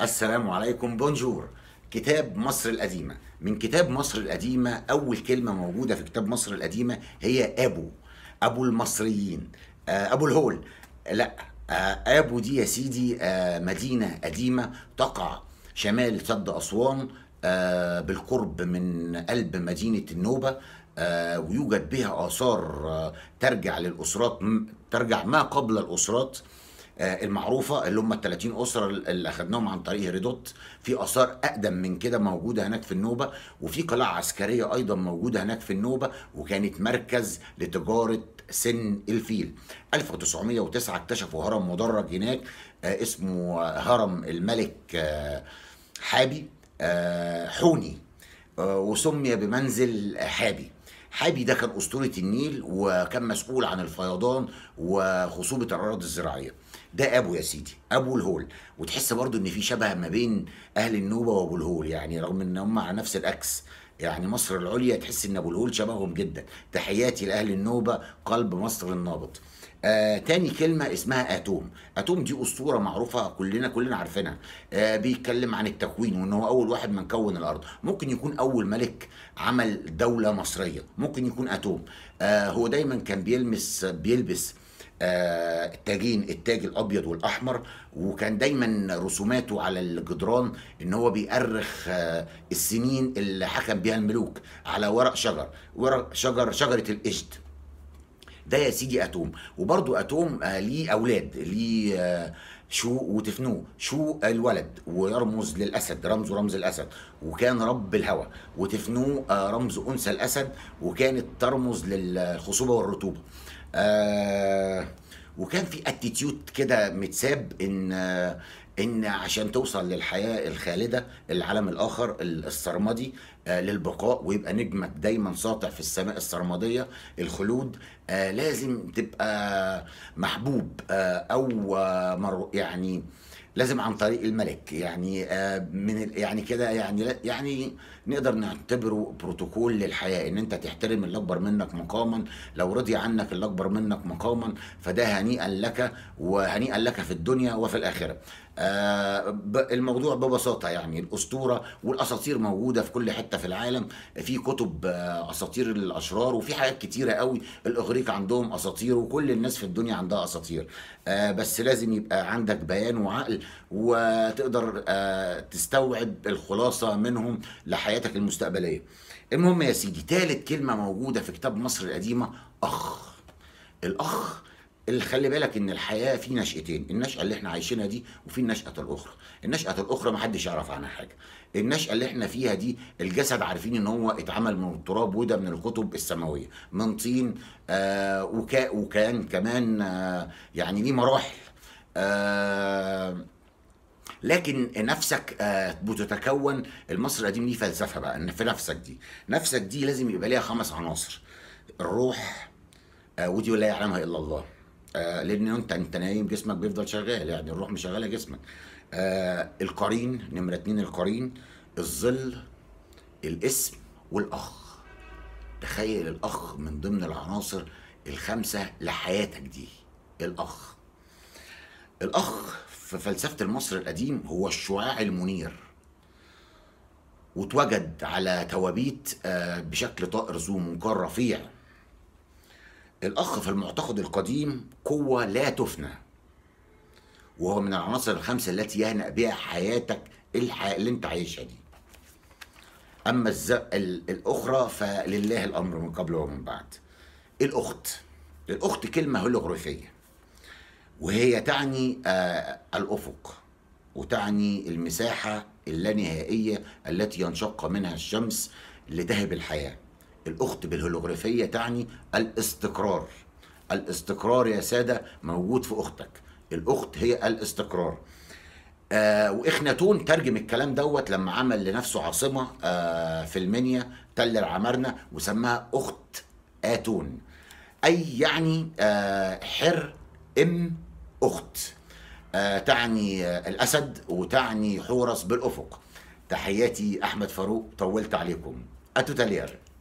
السلام عليكم بونجور كتاب مصر القديمة من كتاب مصر القديمة أول كلمة موجودة في كتاب مصر القديمة هي أبو أبو المصريين آه، أبو الهول لا آه، أبو دي يا سيدي آه، مدينة قديمة تقع شمال سد أسوان بالقرب من قلب مدينة النوبة ويوجد بها آثار ترجع للأسرات ترجع ما قبل الأسرات آه، المعروفه اللي هم ال 30 اسره اللي اخذناهم عن طريق هيرودوت في اثار اقدم من كده موجوده هناك في النوبه وفي قلاع عسكريه ايضا موجوده هناك في النوبه وكانت مركز لتجاره سن الفيل 1909 اكتشفوا هرم مدرج هناك آه، اسمه هرم الملك آه، حابي حوني وسمي بمنزل حابي حابي ده كان اسطوره النيل وكان مسؤول عن الفيضان وخصوبه الاراضي الزراعيه ده ابو يا سيدي ابو الهول وتحس برضو ان في شبه ما بين اهل النوبه وابو الهول يعني رغم ان هم على نفس الاكس يعني مصر العليا تحس ان ابو الهول شبههم جدا تحياتي لاهل النوبه قلب مصر النابض آه تاني كلمة اسمها أتوم أتوم دي أسطورة معروفة كلنا كلنا عارفينها آه بيتكلم عن التكوين وإن هو أول واحد من كون الأرض ممكن يكون أول ملك عمل دولة مصرية ممكن يكون أتوم آه هو دايما كان بيلمس بيلبس آه، التاجين التاج الابيض والاحمر وكان دايما رسوماته على الجدران ان هو بيأرخ آه، السنين اللي حكم بها الملوك على ورق شجر ورق شجر شجره القشد ده يا سيدي اتوم وبرضو اتوم آه ليه اولاد ليه آه شو وتفنوه شو الولد ويرمز للأسد رمزه رمز الأسد وكان رب الهوى وتفنوه آه، رمز أنثى الأسد وكانت ترمز للخصوبة والرطوبة آه وكان في اتيتيود كده متساب ان ان عشان توصل للحياه الخالده العالم الاخر السرمدي آه، للبقاء ويبقى نجمك دايما ساطع في السماء السرمديه الخلود آه، لازم تبقى محبوب آه، او يعني لازم عن طريق الملك يعني آه، من يعني كده يعني يعني نقدر نعتبره بروتوكول للحياه ان انت تحترم اللي اكبر منك مقاما لو رضي عنك اللي اكبر منك مقاما فده هنيئا لك وهنيئا لك في الدنيا وفي الاخره آه الموضوع ببساطه يعني الاسطوره والاساطير موجوده في كل حته في العالم في كتب آه اساطير الاشرار وفي حاجات كتيره قوي الاغريق عندهم اساطير وكل الناس في الدنيا عندها اساطير آه بس لازم يبقى عندك بيان وعقل وتقدر آه، تستوعب الخلاصه منهم لحياتك المستقبليه المهم يا سيدي ثالث كلمه موجوده في كتاب مصر القديمه اخ الاخ اللي خلي بالك ان الحياه في نشاتين النشاه اللي احنا عايشينها دي وفي النشاه الاخرى النشاه الاخرى ما حدش يعرف عنها حاجه النشأة اللي احنا فيها دي الجسد عارفين ان هو اتعمل من التراب وده من الكتب السماوية من طين آه وكا وكان كمان آه يعني ليه مراحل آه لكن نفسك آه بتتكون المصري القديم ليه فلسفة بقى ان في نفسك دي نفسك دي لازم يبقى ليها خمس عناصر الروح آه ودي ولا يعلمها الا الله آه، لان انت انت نايم جسمك بيفضل شغال يعني الروح مشغله جسمك آه القرين نمره اتنين القرين الظل الاسم والاخ تخيل الاخ من ضمن العناصر الخمسه لحياتك دي الاخ الاخ في فلسفه المصري القديم هو الشعاع المنير واتوجد على توابيت آه، بشكل طائر ذو منقار رفيع الأخ في المعتقد القديم قوة لا تفنى وهو من العناصر الخمسة التي يهنأ بها حياتك اللي انت عايشها دي أما الز... الأخرى فلله الأمر من قبل ومن بعد الأخت الأخت كلمة هولوغرافية وهي تعني آه الأفق وتعني المساحة اللانهائية التي ينشق منها الشمس لتهب الحياة الأخت بالهولوغرافية تعني الاستقرار الاستقرار يا سادة موجود في أختك الأخت هي الاستقرار آه واخناتون ترجم الكلام دوت لما عمل لنفسه عاصمه آه في المنيا تل العمارنه وسماها اخت اتون اي يعني آه حر ام اخت آه تعني آه الاسد وتعني حورس بالافق تحياتي احمد فاروق طولت عليكم اتوتالير